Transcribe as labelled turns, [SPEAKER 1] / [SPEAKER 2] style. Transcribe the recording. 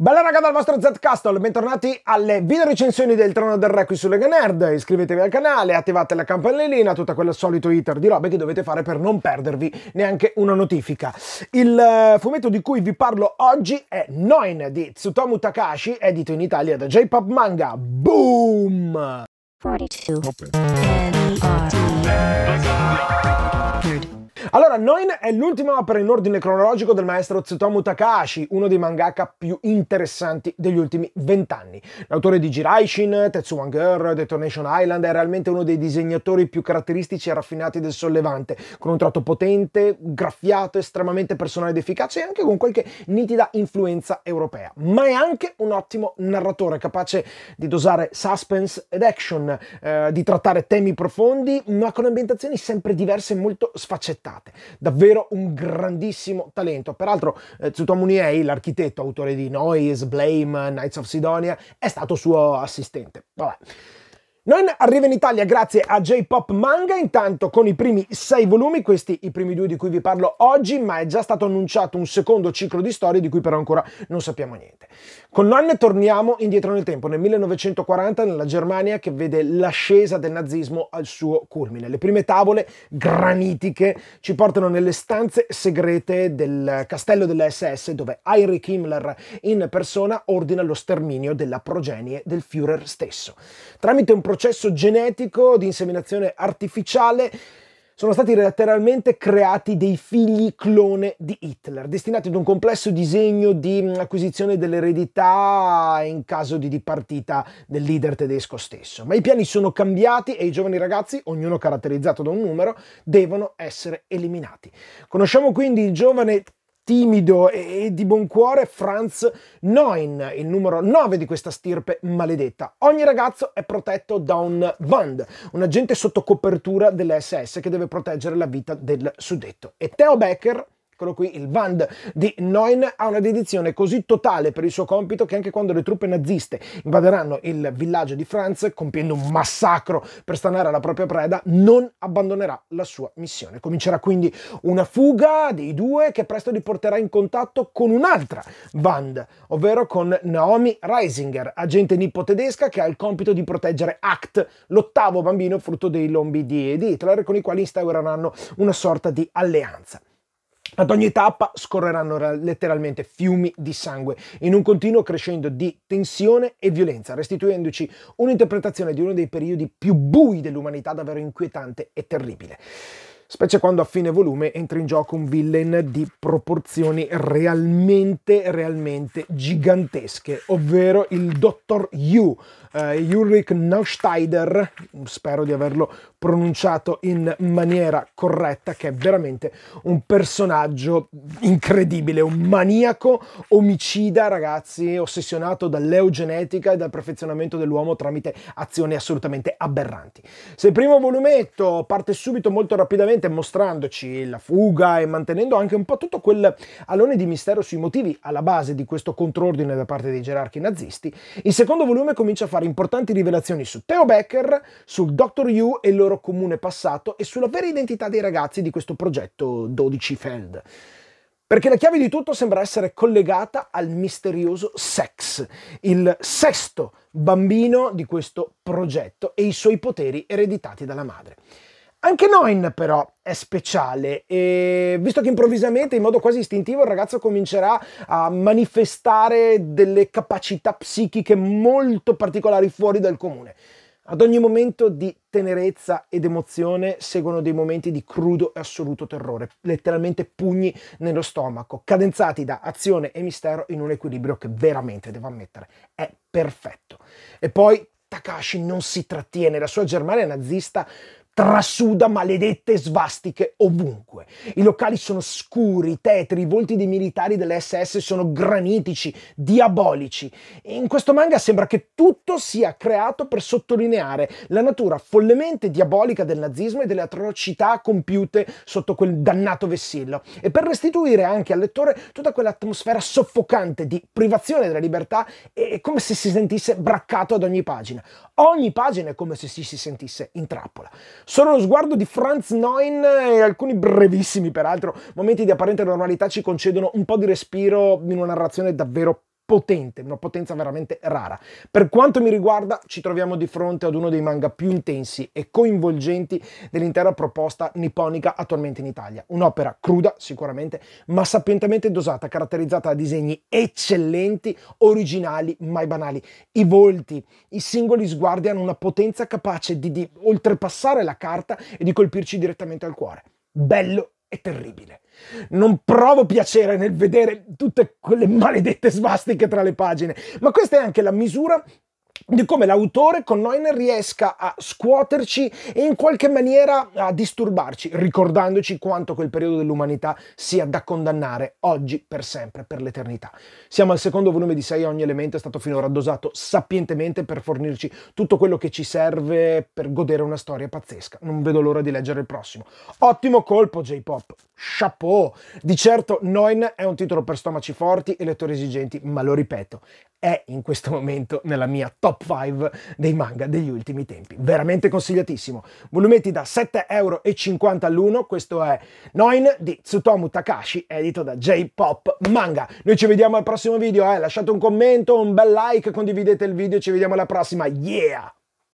[SPEAKER 1] Bella raga dal vostro Zcastle, bentornati alle video recensioni del Trono del Re qui su Lega Nerd, iscrivetevi al canale, attivate la campanellina, tutto quel solito iter di robe che dovete fare per non perdervi neanche una notifica. Il eh, fumetto di cui vi parlo oggi è Noin di Tsutomu Takashi, edito in Italia da J-Pop Manga. Boom! 42. Allora, Noin è l'ultima opera in ordine cronologico del maestro Tsutomu Takahashi, uno dei mangaka più interessanti degli ultimi vent'anni. L'autore di Jiraishin, Tetsuwan Girl, Detonation Island è realmente uno dei disegnatori più caratteristici e raffinati del Sollevante, con un tratto potente, graffiato, estremamente personale ed efficace e anche con qualche nitida influenza europea. Ma è anche un ottimo narratore, capace di dosare suspense ed action, eh, di trattare temi profondi, ma con ambientazioni sempre diverse e molto sfaccettate davvero un grandissimo talento. Peraltro eh, Tsutomuniei, l'architetto autore di Noise, Blame, Knights of Sidonia, è stato suo assistente. Vabbè. Non arriva in Italia grazie a J-Pop Manga, intanto con i primi sei volumi, questi i primi due di cui vi parlo oggi, ma è già stato annunciato un secondo ciclo di storie di cui però ancora non sappiamo niente. Con Non torniamo indietro nel tempo, nel 1940 nella Germania che vede l'ascesa del nazismo al suo culmine. Le prime tavole granitiche ci portano nelle stanze segrete del castello dell'SS dove Heinrich Himmler in persona ordina lo sterminio della progenie del Führer stesso. Tramite un processo processo genetico di inseminazione artificiale sono stati letteralmente creati dei figli clone di Hitler, destinati ad un complesso disegno di mm, acquisizione dell'eredità in caso di dipartita del leader tedesco stesso. Ma i piani sono cambiati e i giovani ragazzi, ognuno caratterizzato da un numero, devono essere eliminati. Conosciamo quindi il giovane timido e di buon cuore Franz Noin, il numero 9 di questa stirpe maledetta. Ogni ragazzo è protetto da un Band, un agente sotto copertura delle SS che deve proteggere la vita del suddetto. E Theo Becker Eccolo qui, il Band di Neun ha una dedizione così totale per il suo compito che anche quando le truppe naziste invaderanno il villaggio di Franz, compiendo un massacro per stanare la propria preda, non abbandonerà la sua missione. Comincerà quindi una fuga dei due che presto li porterà in contatto con un'altra Band, ovvero con Naomi Reisinger, agente nippo-tedesca che ha il compito di proteggere Act, l'ottavo bambino frutto dei lombi di Hitler, con i quali instaureranno una sorta di alleanza. Ad ogni tappa scorreranno letteralmente fiumi di sangue, in un continuo crescendo di tensione e violenza, restituendoci un'interpretazione di uno dei periodi più bui dell'umanità davvero inquietante e terribile specie quando a fine volume entra in gioco un villain di proporzioni realmente, realmente gigantesche, ovvero il Dottor Yu, eh, Ulrich Nausteider, spero di averlo pronunciato in maniera corretta, che è veramente un personaggio incredibile, un maniaco omicida, ragazzi, ossessionato dall'eugenetica e dal perfezionamento dell'uomo tramite azioni assolutamente aberranti. Se il primo volumetto parte subito molto rapidamente semplicemente mostrandoci la fuga e mantenendo anche un po' tutto quel alone di mistero sui motivi alla base di questo contrordine da parte dei gerarchi nazisti, il secondo volume comincia a fare importanti rivelazioni su Theo Becker, sul Dr. Yu e il loro comune passato e sulla vera identità dei ragazzi di questo progetto 12 Feld perché la chiave di tutto sembra essere collegata al misterioso Sex, il sesto bambino di questo progetto e i suoi poteri ereditati dalla madre. Anche Noin però è speciale, e visto che improvvisamente in modo quasi istintivo il ragazzo comincerà a manifestare delle capacità psichiche molto particolari fuori dal comune. Ad ogni momento di tenerezza ed emozione seguono dei momenti di crudo e assoluto terrore, letteralmente pugni nello stomaco, cadenzati da azione e mistero in un equilibrio che veramente, devo ammettere, è perfetto. E poi Takashi non si trattiene, la sua Germania nazista trasuda maledette svastiche ovunque. I locali sono scuri, tetri, i volti dei militari dell'SS sono granitici, diabolici. In questo manga sembra che tutto sia creato per sottolineare la natura follemente diabolica del nazismo e delle atrocità compiute sotto quel dannato vessillo e per restituire anche al lettore tutta quell'atmosfera soffocante di privazione della libertà e come se si sentisse braccato ad ogni pagina. Ogni pagina è come se si, si sentisse in trappola. Solo lo sguardo di Franz Neun e alcuni brevissimi, peraltro, momenti di apparente normalità ci concedono un po' di respiro in una narrazione davvero potente, una potenza veramente rara. Per quanto mi riguarda, ci troviamo di fronte ad uno dei manga più intensi e coinvolgenti dell'intera proposta nipponica attualmente in Italia. Un'opera cruda, sicuramente, ma sapientemente dosata, caratterizzata da disegni eccellenti, originali, mai banali. I volti, i singoli sguardi hanno una potenza capace di, di oltrepassare la carta e di colpirci direttamente al cuore. Bello è terribile. Non provo piacere nel vedere tutte quelle maledette svastiche tra le pagine, ma questa è anche la misura di come l'autore con Neuner riesca a scuoterci e in qualche maniera a disturbarci, ricordandoci quanto quel periodo dell'umanità sia da condannare oggi per sempre, per l'eternità. Siamo al secondo volume di 6, ogni elemento è stato finora dosato sapientemente per fornirci tutto quello che ci serve per godere una storia pazzesca. Non vedo l'ora di leggere il prossimo. Ottimo colpo J-Pop, chapeau! Di certo Noin è un titolo per stomaci forti e lettori esigenti, ma lo ripeto, è in questo momento nella mia top 5 dei manga degli ultimi tempi. Veramente consigliatissimo. Volumetti da 7,50€ all'uno. Questo è Noin di Tsutomu Takashi, edito da J-Pop Manga. Noi ci vediamo al prossimo video, eh. lasciate un commento, un bel like, condividete il video, ci vediamo alla prossima. Yeah!